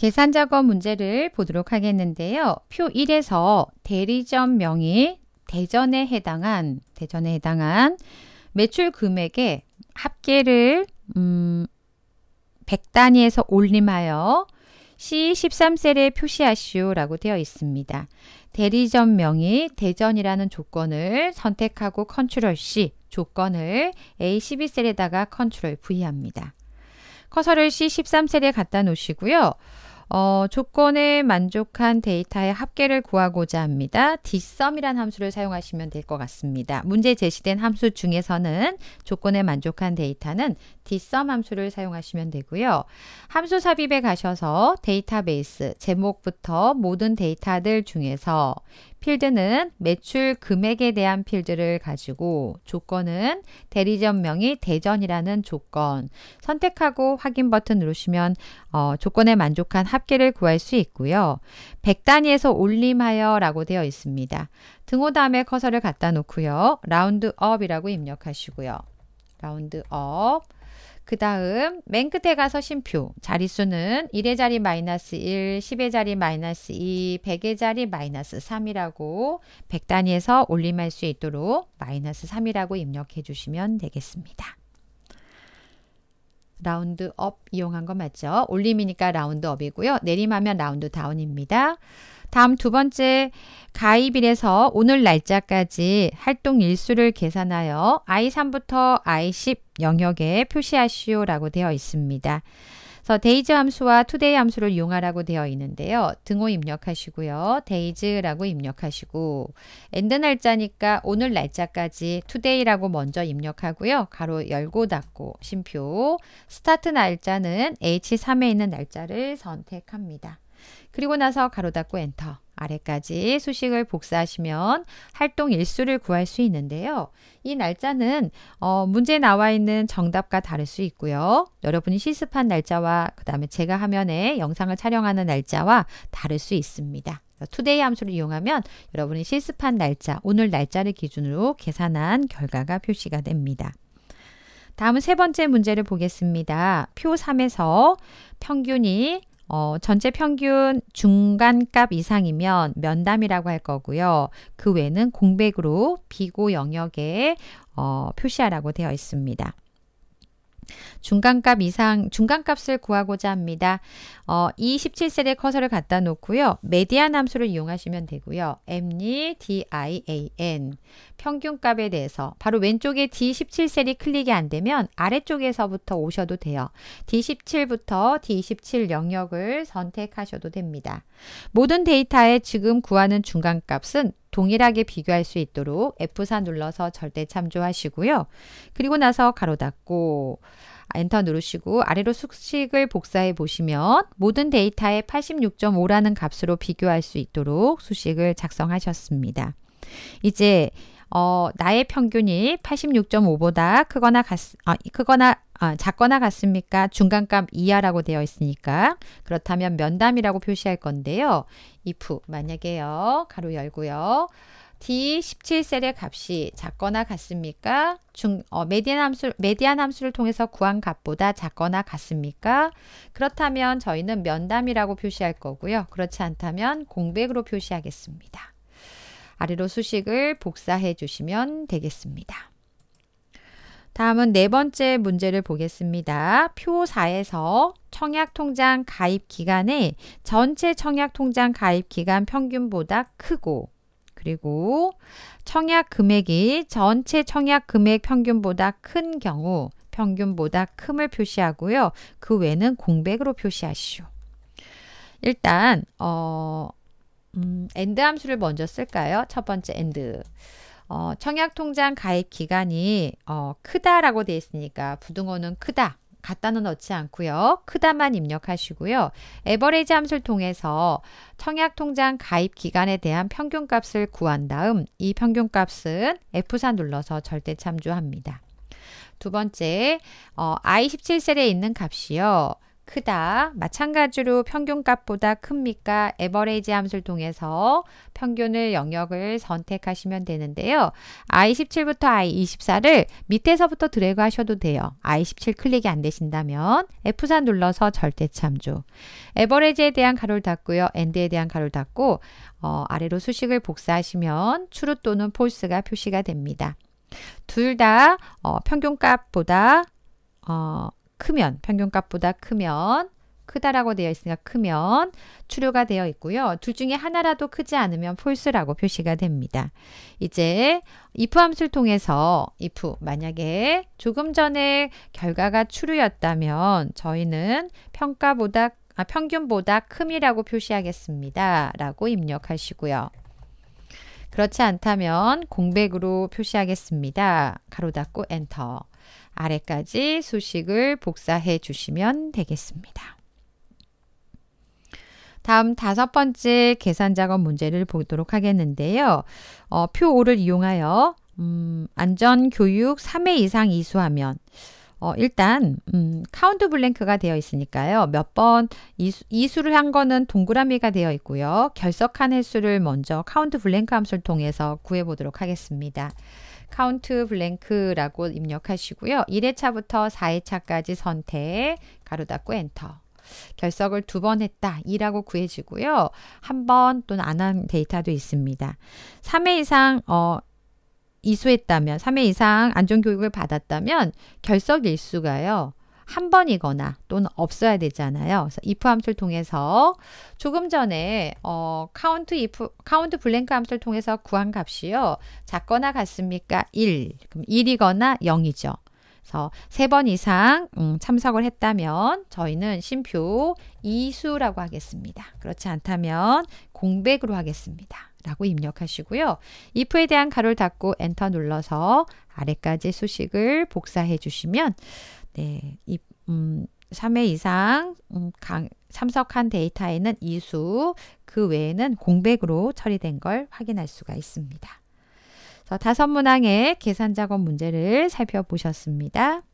계산 작업 문제를 보도록 하겠는데요. 표 1에서 대리점 명의 대전에 해당한 대전에 해당한 매출 금액의 합계를 음, 100단위에서 올림하여 C13셀에 표시하시오라고 되어 있습니다. 대리점 명의 대전이라는 조건을 선택하고 컨트롤 C 조건을 A12셀에다가 컨트롤 V 합니다. 커서를 C13셀에 갖다 놓으시고요. 어, 조건에 만족한 데이터의 합계를 구하고자 합니다. dsum이란 함수를 사용하시면 될 것 같습니다. 문제 제시된 함수 중에서는 조건에 만족한 데이터는 dsum 함수를 사용하시면 되고요. 함수 삽입에 가셔서 데이터베이스 제목부터 모든 데이터들 중에서 필드는 매출 금액에 대한 필드를 가지고 조건은 대리점명이 대전이라는 조건 선택하고 확인 버튼 누르시면 어, 조건에 만족한 합계를 구할 수 있고요. 100단위에서 올림하여 라고 되어 있습니다. 등호 다음에 커서를 갖다 놓고요. 라운드업이라고 입력하시고요. 라운드업 그 다음 맨 끝에 가서 심표 자리수는 1의 자리 마이너스 1, 10의 자리 마이너스 2, 100의 자리 마이너스 3이라고 100단위에서 올림할 수 있도록 마이너스 3이라고 입력해 주시면 되겠습니다. 라운드 업 이용한 거 맞죠? 올림이니까 라운드 업이고요. 내림하면 라운드 다운입니다. 다음 두 번째 가입일에서 오늘 날짜까지 활동 일수를 계산하여 I3부터 I10 영역에 표시하시오라고 되어 있습니다. 그래서 데이즈 함수와 투데이 함수를 이용하라고 되어 있는데요. 등호 입력하시고요. 데이즈라고 입력하시고 엔드 날짜니까 오늘 날짜까지 투데이라고 먼저 입력하고요. 가로 열고 닫고 심표 스타트 날짜는 H3에 있는 날짜를 선택합니다. 그리고 나서 가로 닫고 엔터. 아래까지 수식을 복사하시면 활동 일수를 구할 수 있는데요. 이 날짜는 어, 문제에 나와 있는 정답과 다를 수 있고요. 여러분이 실습한 날짜와 그 다음에 제가 화면에 영상을 촬영하는 날짜와 다를 수 있습니다. 투데이 함수를 이용하면 여러분이 실습한 날짜, 오늘 날짜를 기준으로 계산한 결과가 표시가 됩니다. 다음은 세 번째 문제를 보겠습니다. 표 3에서 평균이 어, 전체 평균 중간값 이상이면 면담이라고 할 거고요. 그 외는 에 공백으로 비고 영역에 어, 표시하라고 되어 있습니다. 중간값 이상 중간값을 구하고자 합니다. 어, 이7셀에 커서를 갖다 놓고요. 메디안 함수를 이용하시면 되고요. m n DIAN 평균값에 대해서 바로 왼쪽에 D17셀이 클릭이 안 되면 아래쪽에서부터 오셔도 돼요. D17부터 D27 영역을 선택하셔도 됩니다. 모든 데이터에 지금 구하는 중간값은 동일하게 비교할 수 있도록 F4 눌러서 절대 참조하시고요. 그리고 나서 가로 닫고 엔터 누르시고 아래로 수식을 복사해 보시면 모든 데이터의 86.5라는 값으로 비교할 수 있도록 수식을 작성하셨습니다. 이제 어, 나의 평균이 86.5보다 크거나 같, 아, 크거나 아, 작거나 같습니까? 중간값 이하라고 되어 있으니까 그렇다면 면담이라고 표시할 건데요. if 만약에요. 가로 열고요. D 17셀의 값이 작거나 같습니까? 중, 어, 메디안 함수, 메디안 함수를 통해서 구한 값보다 작거나 같습니까? 그렇다면 저희는 면담이라고 표시할 거고요. 그렇지 않다면 공백으로 표시하겠습니다. 아래로 수식을 복사해 주시면 되겠습니다. 다음은 네 번째 문제를 보겠습니다. 표 4에서 청약통장 가입 기간에 전체 청약통장 가입 기간 평균보다 크고 그리고 청약 금액이 전체 청약 금액 평균보다 큰 경우 평균보다 큼을 표시하고요. 그 외는 공백으로 표시하시오. 일단 어 음, 엔드 함수를 먼저 쓸까요? 첫 번째 엔드. 어, 청약통장 가입 기간이 어, 크다라고 되어 있으니까 부등호는 크다. 갖다는 넣지 않고요. 크다만 입력하시고요. 에버레이지 함수를 통해서 청약통장 가입 기간에 대한 평균값을 구한 다음 이 평균값은 F4 눌러서 절대 참조합니다. 두 번째, 어, I17셀에 있는 값이요. 크다. 마찬가지로 평균값보다 큽니까? 에버레이지 함수를 통해서 평균을 영역을 선택하시면 되는데요. i17부터 i24를 밑에서부터 드래그 하셔도 돼요. i17 클릭이 안 되신다면 F4 눌러서 절대 참조. 에버레이지에 대한 가로를 닫고요. 엔드에 대한 가로를 닫고 어, 아래로 수식을 복사하시면 true 또는 f a l s e 가 표시가 됩니다. 둘다 어, 평균값보다 어, 크면 평균값보다 크면 크다라고 되어 있으니까 크면 추료가 되어 있고요. 둘 중에 하나라도 크지 않으면 false라고 표시가 됩니다. 이제 if 함수를 통해서 if 만약에 조금 전에 결과가 추료였다면 저희는 평가보다 아, 평균보다 큼이라고 표시하겠습니다. 라고 입력하시고요. 그렇지 않다면 공백으로 표시하겠습니다. 가로 닫고 엔터. 아래까지 수식을 복사해 주시면 되겠습니다. 다음 다섯 번째 계산 작업 문제를 보도록 하겠는데요. 어, 표 5를 이용하여 음, 안전 교육 3회 이상 이수하면 어, 일단 음, 카운트 블랭크가 되어 있으니까요. 몇 번 이수, 를한 거는 동그라미가 되어 있고요. 결석한 횟수를 먼저 카운트 블랭크 함수를 통해서 구해 보도록 하겠습니다. 카운트 블랭크라고 입력하시고요. 1회차부터 4회차까지 선택, 가로 닫고 엔터. 결석을 두 번 했다. 2라고 구해지고요. 한 번 또는 안한 데이터도 있습니다. 3회 이상 어, 이수했다면 3회 이상 안전 교육을 받았다면 결석 일수가요. 한 번이거나 또는 없어야 되잖아요. 그래서 if 함수를 통해서 조금 전에 어 카운트 if 카운트 블랭크 함수를 통해서 구한 값이요. 작거나 같습니까? 1. 그럼 1이거나 0이죠. 그래서 세 번 이상 음, 참석을 했다면 저희는 심표 이수라고 하겠습니다. 그렇지 않다면 공백으로 하겠습니다. 라고 입력하시고요. if에 대한 가로를 닫고 엔터 눌러서 아래까지 수식을 복사해 주시면 네, 이, 음, 3회 이상 음, 강, 참석한 데이터에는 이수, 그 외에는 공백으로 처리된 걸 확인할 수가 있습니다. 다섯 문항의 계산 작업 문제를 살펴보셨습니다.